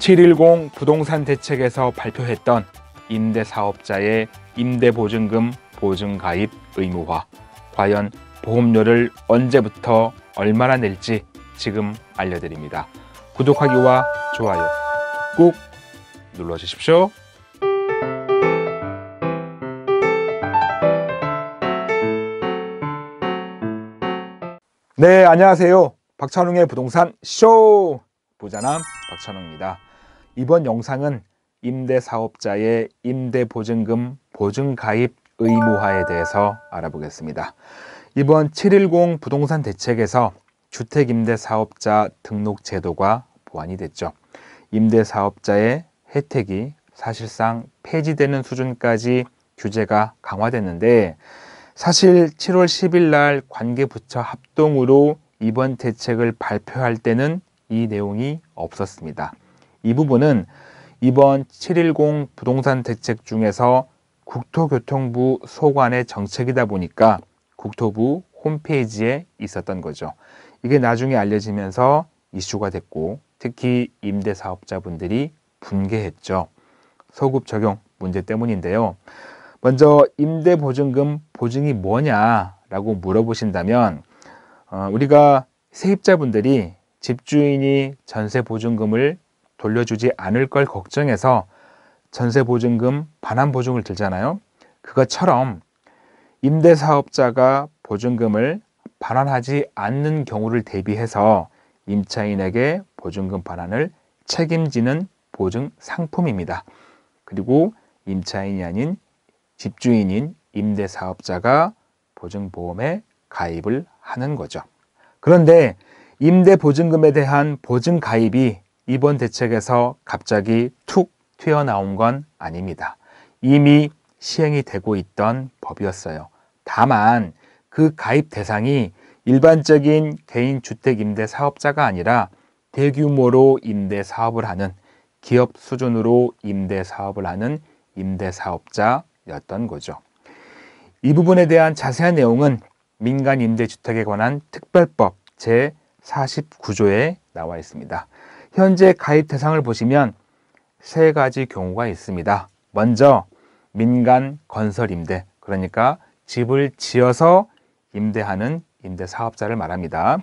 710 부동산 대책에서 발표했던 임대사업자의 임대보증금 보증가입 의무화 과연 보험료를 언제부터 얼마나 낼지 지금 알려드립니다. 구독하기와 좋아요 꾹 눌러주십시오. 네, 안녕하세요. 박찬웅의 부동산 쇼! 부자남 박찬웅입니다. 이번 영상은 임대사업자의 임대보증금 보증가입 의무화에 대해서 알아보겠습니다. 이번 710 부동산 대책에서 주택임대사업자 등록 제도가 보완이 됐죠. 임대사업자의 혜택이 사실상 폐지되는 수준까지 규제가 강화됐는데 사실 7월 10일 날 관계부처 합동으로 이번 대책을 발표할 때는 이 내용이 없었습니다. 이 부분은 이번 7.10 부동산 대책 중에서 국토교통부 소관의 정책이다 보니까 국토부 홈페이지에 있었던 거죠. 이게 나중에 알려지면서 이슈가 됐고 특히 임대사업자분들이 분개했죠. 소급 적용 문제 때문인데요. 먼저 임대보증금 보증이 뭐냐라고 물어보신다면 어, 우리가 세입자분들이 집주인이 전세보증금을 돌려주지 않을 걸 걱정해서 전세 보증금 반환 보증을 들잖아요. 그것처럼 임대 사업자가 보증금을 반환하지 않는 경우를 대비해서 임차인에게 보증금 반환을 책임지는 보증 상품입니다. 그리고 임차인이 아닌 집주인인 임대 사업자가 보증보험에 가입을 하는 거죠. 그런데 임대 보증금에 대한 보증 가입이 이번 대책에서 갑자기 툭 튀어나온 건 아닙니다. 이미 시행이 되고 있던 법이었어요. 다만 그 가입 대상이 일반적인 개인 주택 임대 사업자가 아니라 대규모로 임대 사업을 하는 기업 수준으로 임대 사업을 하는 임대 사업자였던 거죠. 이 부분에 대한 자세한 내용은 민간 임대주택에 관한 특별법 제49조에 나와 있습니다. 현재 가입 대상을 보시면 세 가지 경우가 있습니다. 먼저 민간 건설 임대, 그러니까 집을 지어서 임대하는 임대 사업자를 말합니다.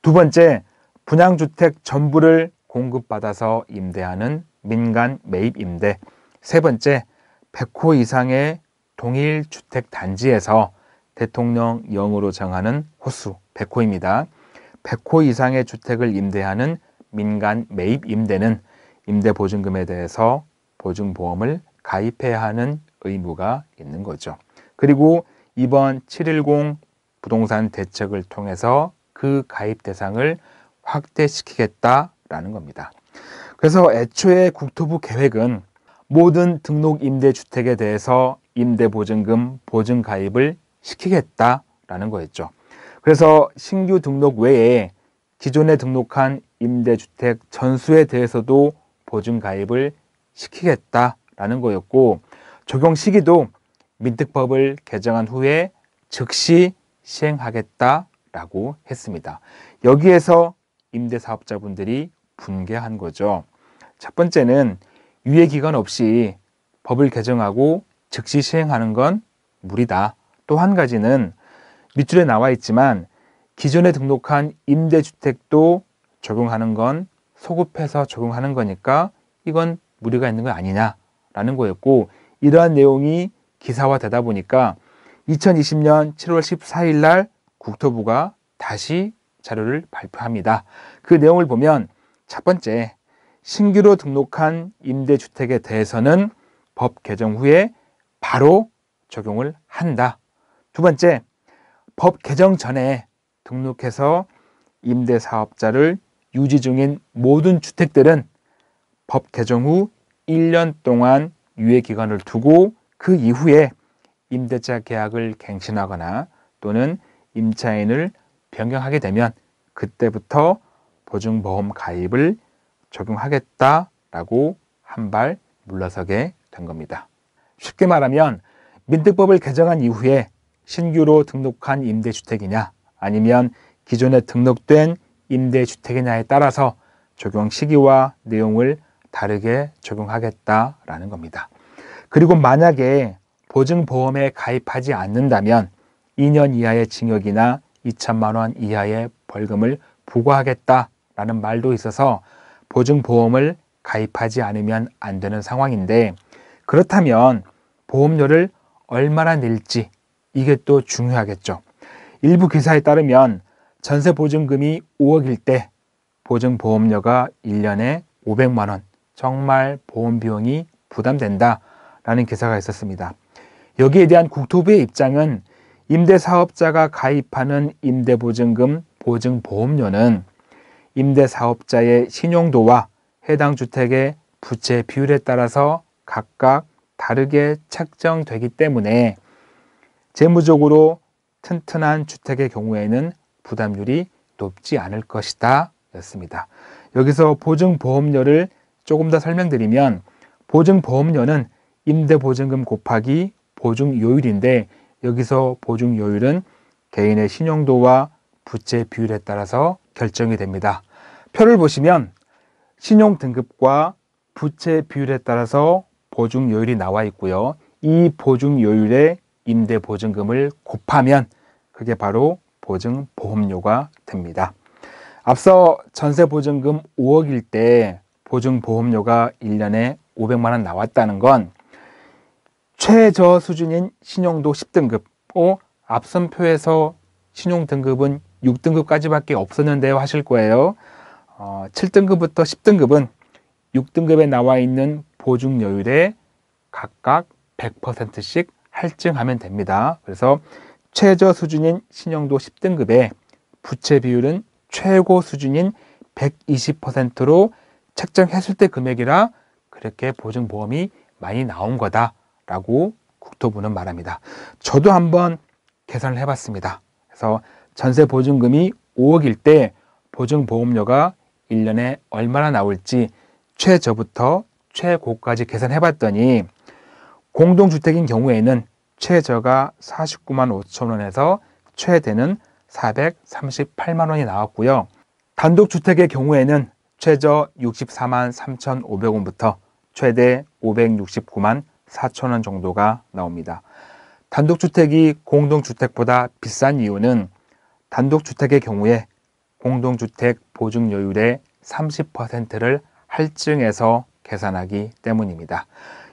두 번째, 분양주택 전부를 공급받아서 임대하는 민간 매입 임대. 세 번째, 100호 이상의 동일 주택 단지에서 대통령령으로 정하는 호수 100호입니다. 100호 이상의 주택을 임대하는 민간 매입 임대는 임대 보증금에 대해서 보증보험을 가입해야 하는 의무가 있는 거죠. 그리고 이번 710 부동산 대책을 통해서 그 가입 대상을 확대시키겠다라는 겁니다. 그래서 애초에 국토부 계획은 모든 등록 임대주택에 대해서 임대보증금 보증 가입을 시키겠다라는 거였죠. 그래서 신규 등록 외에 기존에 등록한 임대주택 전수에 대해서도 보증 가입을 시키겠다라는 거였고 적용 시기도 민특법을 개정한 후에 즉시 시행하겠다라고 했습니다. 여기에서 임대사업자분들이 분개한 거죠. 첫 번째는 유예 기간 없이 법을 개정하고 즉시 시행하는 건 무리다. 또 한 가지는 밑줄에 나와 있지만 기존에 등록한 임대주택도 적용하는 건 소급해서 적용하는 거니까 이건 무리가 있는 거 아니냐라는 거였고 이러한 내용이 기사화되다 보니까 2020년 7월 14일 날 국토부가 다시 자료를 발표합니다. 그 내용을 보면 첫 번째, 신규로 등록한 임대주택에 대해서는 법 개정 후에 바로 적용을 한다. 두 번째, 법 개정 전에 등록해서 임대사업자를 유지 중인 모든 주택들은 법 개정 후 1년 동안 유예 기간을 두고 그 이후에 임대차 계약을 갱신하거나 또는 임차인을 변경하게 되면 그때부터 보증보험 가입을 적용하겠다라고 한 발 물러서게 된 겁니다. 쉽게 말하면 민특법을 개정한 이후에 신규로 등록한 임대주택이냐 아니면 기존에 등록된 임대주택이냐에 따라서 적용 시기와 내용을 다르게 적용하겠다라는 겁니다. 그리고 만약에 보증보험에 가입하지 않는다면 2년 이하의 징역이나 2천만 원 이하의 벌금을 부과하겠다라는 말도 있어서 보증보험을 가입하지 않으면 안 되는 상황인데 그렇다면 보험료를 얼마나 낼지 이게 또 중요하겠죠. 일부 기사에 따르면 전세 보증금이 5억일 때 보증 보험료가 1년에 500만 원 정말 보험 비용이 부담된다라는 기사가 있었습니다. 여기에 대한 국토부의 입장은 임대 사업자가 가입하는 임대 보증금 보증 보험료는 임대 사업자의 신용도와 해당 주택의 부채 비율에 따라서 각각 다르게 책정되기 때문에 재무적으로 튼튼한 주택의 경우에는 부담률이 높지 않을 것이다 였습니다. 여기서 보증보험료를 조금 더 설명드리면 보증보험료는 임대보증금 곱하기 보증요율인데 여기서 보증요율은 개인의 신용도와 부채 비율에 따라서 결정이 됩니다. 표를 보시면 신용 등급과 부채 비율에 따라서 보증요율이 나와 있고요. 이 보증요율에 임대보증금을 곱하면 그게 바로 보증 보험료가 됩니다. 앞서 전세 보증금 5억일 때 보증 보험료가 1년에 500만 원 나왔다는 건 최저 수준인 신용도 10등급, 어, 앞선 표에서 신용 등급은 6등급까지밖에 없었는데요 하실 거예요. 어, 7등급부터 10등급은 6등급에 나와 있는 보증료율에 각각 100%씩 할증하면 됩니다. 그래서 최저 수준인 신용도 10등급에 부채 비율은 최고 수준인 120%로 책정했을 때 금액이라 그렇게 보증보험이 많이 나온 거다라고 국토부는 말합니다. 저도 한번 계산을 해봤습니다. 그래서 전세 보증금이 5억일 때 보증보험료가 1년에 얼마나 나올지 최저부터 최고까지 계산해봤더니 공동주택인 경우에는 최저가 49만 5천 원에서 최대는 438만 원이 나왔고요. 단독주택의 경우에는 최저 64만 3,500원부터 최대 569만 4천원 정도가 나옵니다. 단독주택이 공동주택보다 비싼 이유는 단독주택의 경우에 공동주택 보증여율의 30%를 할증해서 계산하기 때문입니다.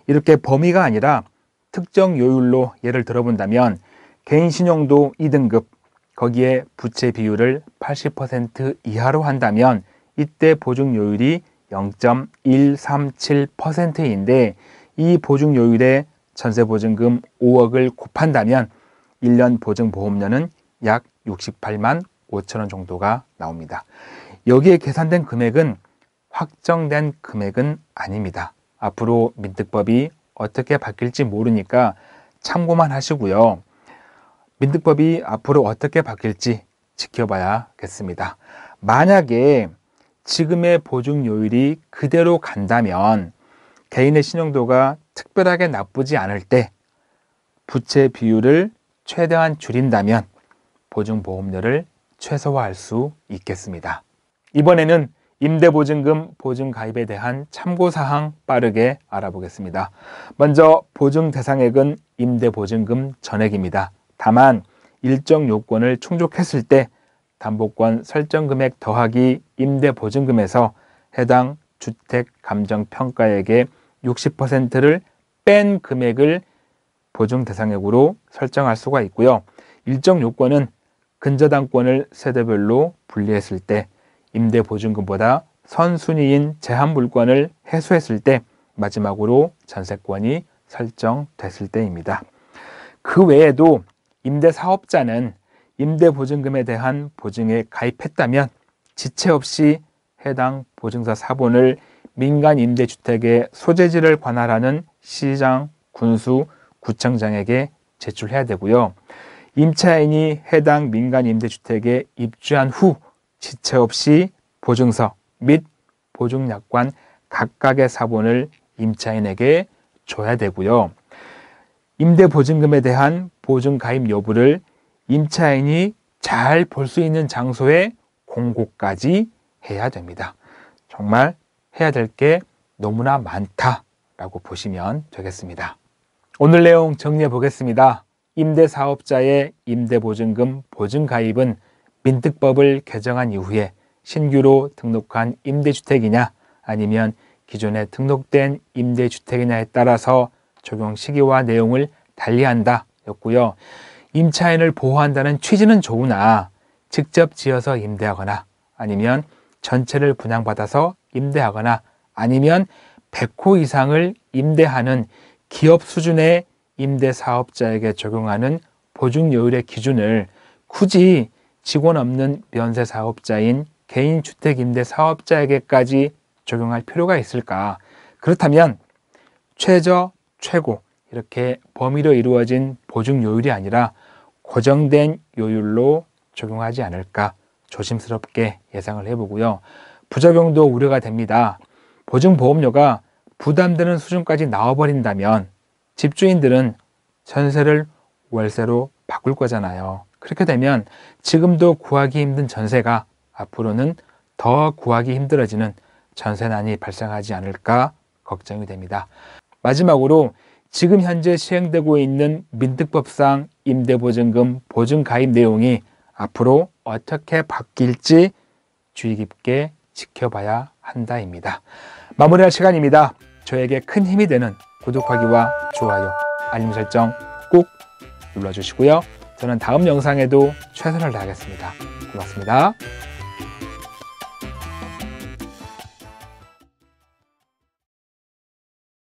이렇게 범위가 아니라 특정 요율로 예를 들어본다면 개인 신용도 2등급, 거기에 부채 비율을 80% 이하로 한다면 이때 보증 요율이 0.137%인데 이 보증 요율에 전세 보증금 5억을 곱한다면 1년 보증 보험료는 약 68만 5천 원 정도가 나옵니다. 여기에 계산된 금액은 확정된 금액은 아닙니다. 앞으로 민특법이 어떻게 바뀔지 모르니까 참고만 하시고요. 민등법이 앞으로 어떻게 바뀔지 지켜봐야겠습니다. 만약에 지금의 보증 요율이 그대로 간다면 개인의 신용도가 특별하게 나쁘지 않을 때 부채 비율을 최대한 줄인다면 보증보험료를 최소화할 수 있겠습니다. 이번에는 임대보증금 보증 가입에 대한 참고사항 빠르게 알아보겠습니다. 먼저 보증 대상액은 임대보증금 전액입니다. 다만 일정 요건을 충족했을 때 담보권 설정금액 더하기 임대보증금에서 해당 주택 감정평가액의 60%를 뺀 금액을 보증 대상액으로 설정할 수가 있고요. 일정 요건은 근저당권을 세대별로 분리했을 때 임대보증금보다 선순위인 제한물권을 해소했을 때 마지막으로 전세권이 설정됐을 때입니다. 그 외에도 임대사업자는 임대보증금에 대한 보증에 가입했다면 지체 없이 해당 보증사 사본을 민간 임대주택의 소재지를 관할하는 시장, 군수, 구청장에게 제출해야 되고요. 임차인이 해당 민간 임대주택에 입주한 후 지체 없이 보증서 및 보증약관 각각의 사본을 임차인에게 줘야 되고요. 임대보증금에 대한 보증가입 여부를 임차인이 잘 볼 수 있는 장소에 공고까지 해야 됩니다. 정말 해야 될 게 너무나 많다라고 보시면 되겠습니다. 오늘 내용 정리해 보겠습니다. 임대사업자의 임대보증금 보증가입은 민특법을 개정한 이후에 신규로 등록한 임대주택이냐 아니면 기존에 등록된 임대주택이냐에 따라서 적용 시기와 내용을 달리한다 였고요. 임차인을 보호한다는 취지는 좋으나 직접 지어서 임대하거나 아니면 전체를 분양받아서 임대하거나 아니면 100호 이상을 임대하는 기업 수준의 임대 사업자에게 적용하는 보증요율의 기준을 굳이 직원 없는 면세 사업자인 개인 주택 임대 사업자에게까지 적용할 필요가 있을까? 그렇다면 최저, 최고 이렇게 범위로 이루어진 보증 요율이 아니라 고정된 요율로 적용하지 않을까 조심스럽게 예상을 해보고요. 부작용도 우려가 됩니다. 보증보험료가 부담되는 수준까지 나와버린다면 집주인들은 전세를 월세로 바꿀 거잖아요. 그렇게 되면 지금도 구하기 힘든 전세가 앞으로는 더 구하기 힘들어지는 전세난이 발생하지 않을까 걱정이 됩니다. 마지막으로 지금 현재 시행되고 있는 민특법상 임대보증금 보증 가입 내용이 앞으로 어떻게 바뀔지 주의 깊게 지켜봐야 한다입니다. 마무리할 시간입니다. 저에게 큰 힘이 되는 구독하기와 좋아요, 알림 설정 꼭 눌러주시고요. 저는 다음 영상에도 최선을 다하겠습니다. 고맙습니다.